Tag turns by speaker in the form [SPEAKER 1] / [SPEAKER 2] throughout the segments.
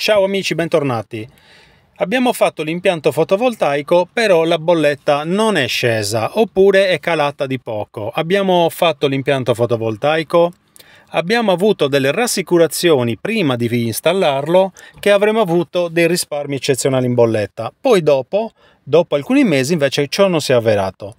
[SPEAKER 1] Ciao amici, bentornati. Abbiamo fatto l'impianto fotovoltaico, però la bolletta non è scesa, oppure è calata di poco. Abbiamo fatto l'impianto fotovoltaico, abbiamo avuto delle rassicurazioni prima di installarlo che avremmo avuto dei risparmi eccezionali in bolletta. Poi dopo, dopo alcuni mesi invece ciò non si è avverato.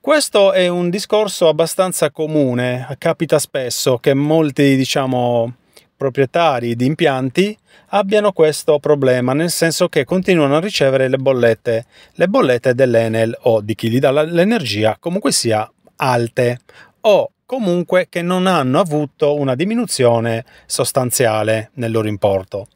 [SPEAKER 1] Questo è un discorso abbastanza comune, capita spesso che molti, diciamo, proprietari di impianti abbiano questo problema, nel senso che continuano a ricevere le bollette, le bollette dell'Enel o di chi gli dà l'energia, comunque sia alte o comunque che non hanno avuto una diminuzione sostanziale nel loro importo.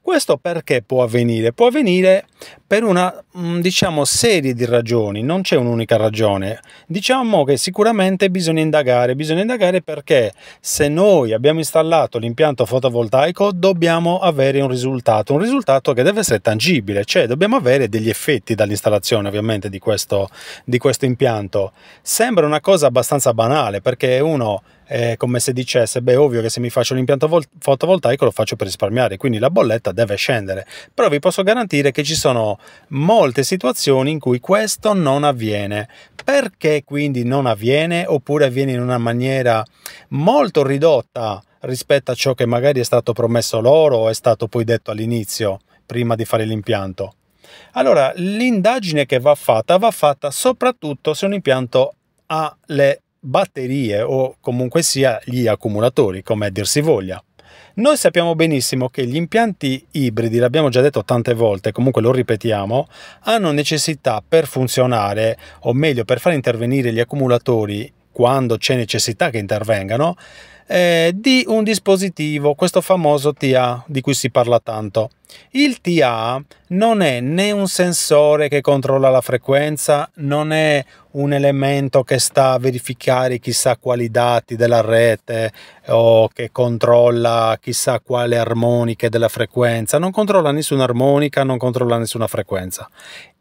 [SPEAKER 1] Questo perché può avvenire? Può avvenire per una mm, diciamo, serie di ragioni, non c'è un'unica ragione. Diciamo che sicuramente bisogna indagare, bisogna indagare perché se noi abbiamo installato l'impianto fotovoltaico dobbiamo avere un risultato, un risultato che deve essere tangibile, cioè dobbiamo avere degli effetti dall'installazione ovviamente di questo, di questo impianto. Sembra una cosa abbastanza banale perché uno è eh, come se dicesse, beh, ovvio che se mi faccio l'impianto fotovoltaico lo faccio per risparmiare, quindi la bolletta deve scendere. Però vi posso garantire che ci sono molte situazioni in cui questo non avviene. Perché quindi non avviene oppure avviene in una maniera molto ridotta rispetto a ciò che magari è stato promesso loro o è stato poi detto all'inizio, prima di fare l'impianto? Allora, l'indagine che va fatta va fatta soprattutto se un impianto ha le batterie o comunque sia gli accumulatori, come dir si voglia. Noi sappiamo benissimo che gli impianti ibridi, l'abbiamo già detto tante volte, comunque lo ripetiamo, hanno necessità per funzionare, o meglio per far intervenire gli accumulatori quando c'è necessità che intervengano, eh, di un dispositivo, questo famoso TA di cui si parla tanto. Il TA non è né un sensore che controlla la frequenza, non è un elemento che sta a verificare chissà quali dati della rete o che controlla chissà quale armoniche della frequenza, non controlla nessuna armonica, non controlla nessuna frequenza.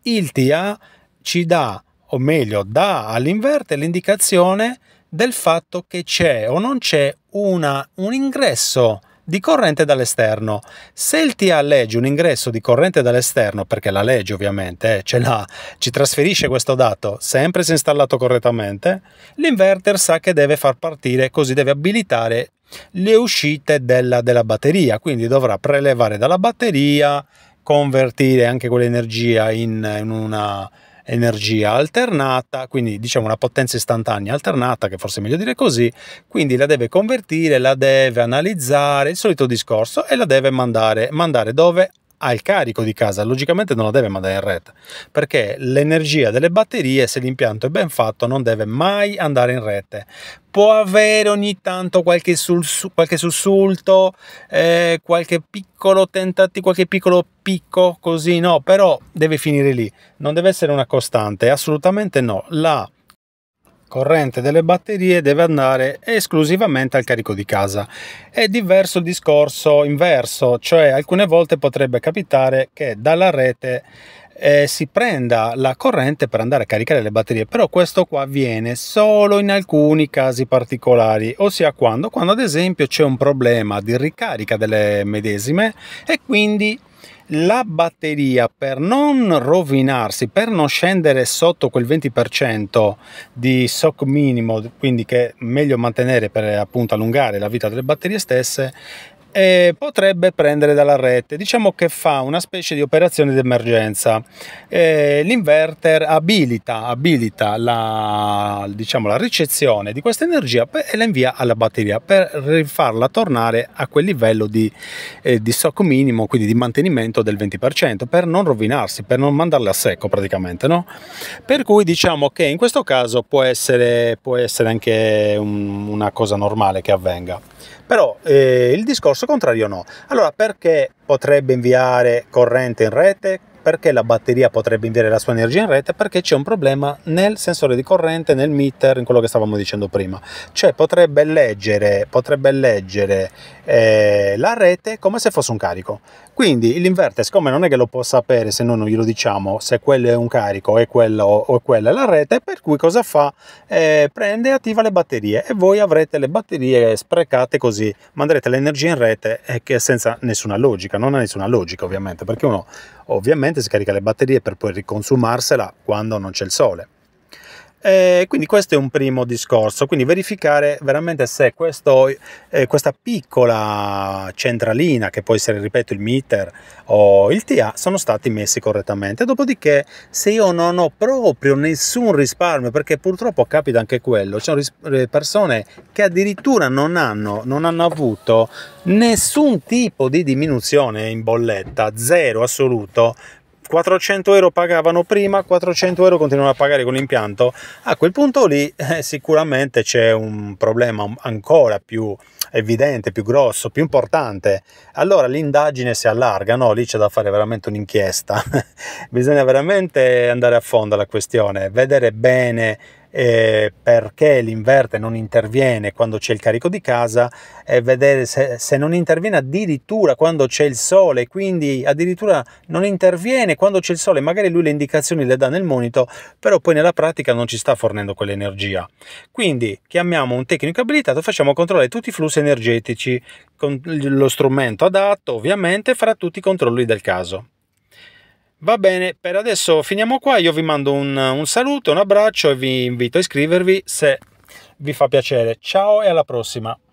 [SPEAKER 1] Il TA ci dà, o meglio, dà all'inverte l'indicazione del fatto che c'è o non c'è una, un ingresso di corrente dall'esterno. Se il TA legge un ingresso di corrente dall'esterno, perché la legge ovviamente eh, ce l'ha, ci trasferisce questo dato, sempre se installato correttamente, l'inverter sa che deve far partire, così deve abilitare le uscite della, della batteria, quindi dovrà prelevare dalla batteria, convertire anche quell'energia in, in una energia alternata, quindi diciamo una potenza istantanea alternata, che forse è meglio dire così, quindi la deve convertire, la deve analizzare, il solito discorso, e la deve mandare, mandare dove? ha il carico di casa, logicamente non la deve mandare in rete, perché l'energia delle batterie, se l'impianto è ben fatto, non deve mai andare in rete. Può avere ogni tanto qualche, sus- qualche sussulto, eh, qualche piccolo tentativo, qualche piccolo picco, così no, però deve finire lì. Non deve essere una costante, assolutamente no. La corrente delle batterie deve andare esclusivamente al carico di casa. È diverso il discorso inverso, cioè alcune volte potrebbe capitare che dalla rete eh, si prenda la corrente per andare a caricare le batterie, però questo qua avviene solo in alcuni casi particolari, ossia quando, quando ad esempio c'è un problema di ricarica delle medesime e quindi la batteria per non rovinarsi, per non scendere sotto quel 20% di SOC minimo, quindi che è meglio mantenere per appunto allungare la vita delle batterie stesse, eh, potrebbe prendere dalla rete. Diciamo che fa una specie di operazione d'emergenza. Eh, l'inverter abilita, abilita la, diciamo, la, ricezione di questa energia e la invia alla batteria per farla tornare a quel livello di, eh, di stocco minimo, quindi di mantenimento del 20%, per non rovinarsi, per non mandarla a secco praticamente. No? Per cui diciamo che in questo caso può essere, può essere anche un, una cosa normale che avvenga. Però eh, il discorso caso contrario no. Allora perché potrebbe inviare corrente in rete? perché la batteria potrebbe inviare la sua energia in rete? Perché c'è un problema nel sensore di corrente, nel meter, in quello che stavamo dicendo prima. Cioè potrebbe leggere, potrebbe leggere eh, la rete come se fosse un carico. Quindi l'inverter, siccome non è che lo può sapere se noi non glielo diciamo se quello è un carico e quello o quella è la rete, per cui cosa fa? Eh, prende e attiva le batterie e voi avrete le batterie sprecate così, manderete l'energia in rete e eh, che senza nessuna logica, non ha nessuna logica ovviamente, perché uno Ovviamente si carica le batterie per poi riconsumarsela quando non c'è il sole. Eh, quindi questo è un primo discorso, quindi verificare veramente se questo, eh, questa piccola centralina, che può essere, ripeto, il meter o il TA, sono stati messi correttamente. Dopodiché, se io non ho proprio nessun risparmio, perché purtroppo capita anche quello, ci sono eh, persone che addirittura non hanno, non hanno avuto nessun tipo di diminuzione in bolletta, zero assoluto, 400 euro pagavano prima, 400 euro continuano a pagare con l'impianto, a quel punto lì eh, sicuramente c'è un problema ancora più evidente, più grosso, più importante. Allora l'indagine si allarga, no? Lì c'è da fare veramente un'inchiesta. Bisogna veramente andare a fondo alla questione, vedere bene eh, perché l'inverter non interviene quando c'è il carico di casa, eh, vedere se, se, non interviene addirittura quando c'è il sole, quindi addirittura non interviene quando c'è il sole, magari lui le indicazioni le dà nel monito, però poi nella pratica non ci sta fornendo quell'energia. Quindi chiamiamo un tecnico abilitato, facciamo controllare tutti i flussi energetici con lo strumento adatto, ovviamente, farà tutti i controlli del caso. Va bene, per adesso finiamo qua, io vi mando un, un saluto, un abbraccio e vi invito a iscrivervi se vi fa piacere. Ciao e alla prossima!